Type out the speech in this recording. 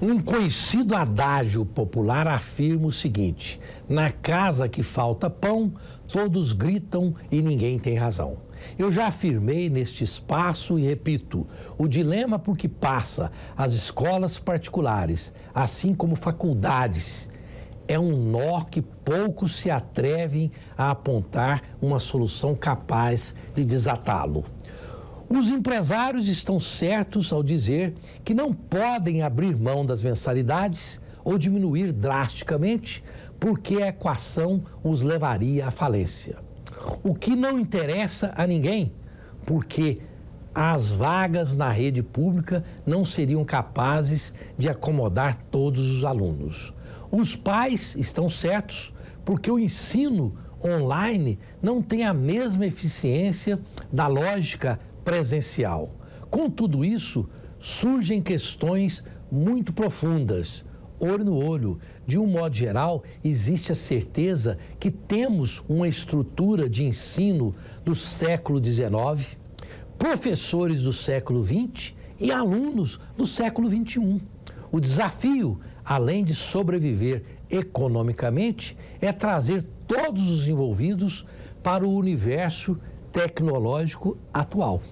Um conhecido adágio popular afirma o seguinte: na casa que falta pão, todos gritam e ninguém tem razão. Eu já afirmei neste espaço e repito: o dilema por que passa as escolas particulares, assim como faculdades, é um nó que poucos se atrevem a apontar uma solução capaz de desatá-lo. Os empresários estão certos ao dizer que não podem abrir mão das mensalidades ou diminuir drasticamente, porque a equação os levaria à falência. O que não interessa a ninguém, porque as vagas na rede pública não seriam capazes de acomodar todos os alunos. Os pais estão certos, porque o ensino online não tem a mesma eficiência da lógica presencial. Com tudo isso, surgem questões muito profundas. Olho no olho, de um modo geral, existe a certeza que temos uma estrutura de ensino do século XIX, professores do século XX e alunos do século XXI. O desafio, além de sobreviver economicamente, é trazer todos os envolvidos para o universo tecnológico atual.